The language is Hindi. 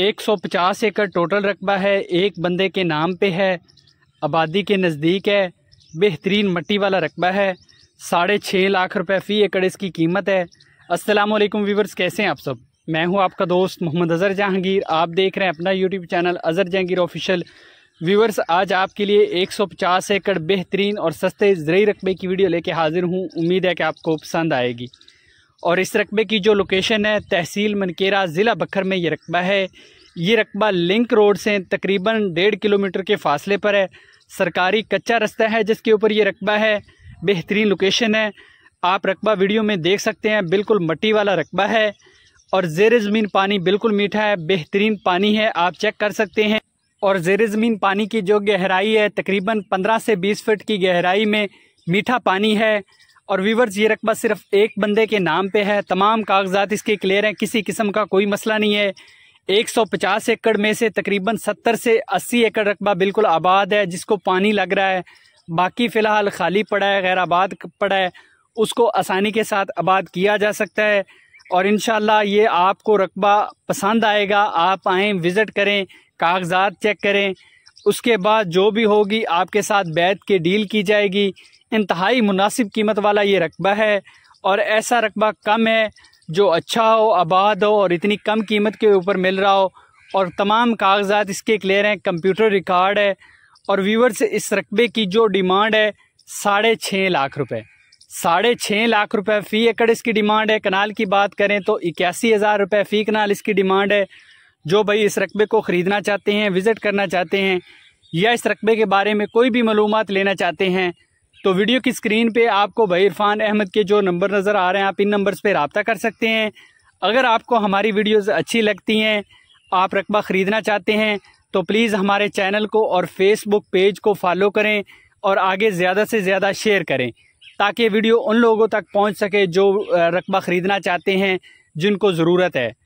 150 एकड़ टोटल रकबा है एक बंदे के नाम पे है आबादी के नज़दीक है बेहतरीन मट्टी वाला रकबा है साढ़े छः लाख रुपए फ़ी एकड़ इसकी कीमत है अस्सलाम वालेकुम वीवर्स कैसे हैं आप सब मैं हूं आपका दोस्त मोहम्मद अज़र जहांगीर आप देख रहे हैं अपना YouTube channel Azhar Jahangir official viewers आज आपके लिए 150 एकड़ बेहतरीन और सस्ते ज़रूरी रकबे की वीडियो लेके हाज़िर हूँ उम्मीद है कि आपको पसंद आएगी और इस रकबे की जो लोकेशन है तहसील मनकेरा ज़िला बखर में ये रकबा है ये रकबा लिंक रोड से तकरीबन डेढ़ किलोमीटर के फासले पर है सरकारी कच्चा रास्ता है जिसके ऊपर ये रकबा है बेहतरीन लोकेशन है आप रकबा वीडियो में देख सकते हैं बिल्कुल मट्टी वाला रकबा है और जेर ज़मीन पानी बिल्कुल मीठा है बेहतरीन पानी है आप चेक कर सकते हैं और जेर ज़मीन पानी की जो गहराई है तकरीबन 15 से 20 फीट की गहराई में मीठा पानी है और वीवर्स ये रकबा सिर्फ एक बंदे के नाम पे है तमाम कागजात इसके क्लियर हैं किसी किस्म का कोई मसला नहीं है 150 एकड़ में से तकरीबन 70 से 80 एकड़ रकबा बिल्कुल आबाद है जिसको पानी लग रहा है बाकी फ़िलहाल खाली पड़ा है गैर आबाद पड़ा है उसको आसानी के साथ आबाद किया जा सकता है और इन ये आपको रकबा पसंद आएगा आप आएँ विज़िट करें कागजात चेक करें उसके बाद जो भी होगी आपके साथ बैत के डील की जाएगी इंतहाई मुनासिब कीमत वाला ये रकबा है और ऐसा रकबा कम है जो अच्छा हो आबाद हो और इतनी कम कीमत के ऊपर मिल रहा हो और तमाम कागजात इसके क्लियर हैं कंप्यूटर रिकॉर्ड है और व्यूवर्स इस रकबे की जो डिमांड है साढ़े छः लाख रुपए साढ़े छः लाख रुपए फ़ी एकड़ इसकी डिमांड है कनाल की बात करें तो इक्यासी हज़ार रुपये फ़ी कनाल इसकी डिमांड है जो भाई इस रकबे को ख़रीदना चाहते हैं विज़िट करना चाहते हैं या इस रकबे के बारे में कोई भी मलूमत लेना चाहते हैं तो वीडियो की स्क्रीन पे आपको भाई इरफान अहमद के जो नंबर नज़र आ रहे हैं आप इन नंबर्स पे रबता कर सकते हैं अगर आपको हमारी वीडियोस अच्छी लगती हैं आप रकबा ख़रीदना चाहते हैं तो प्लीज़ हमारे चैनल को और फेसबुक पेज को फॉलो करें और आगे ज़्यादा से ज़्यादा शेयर करें ताकि वीडियो उन लोगों तक पहुँच सके जो रकबा ख़रीदना चाहते हैं जिनको ज़रूरत है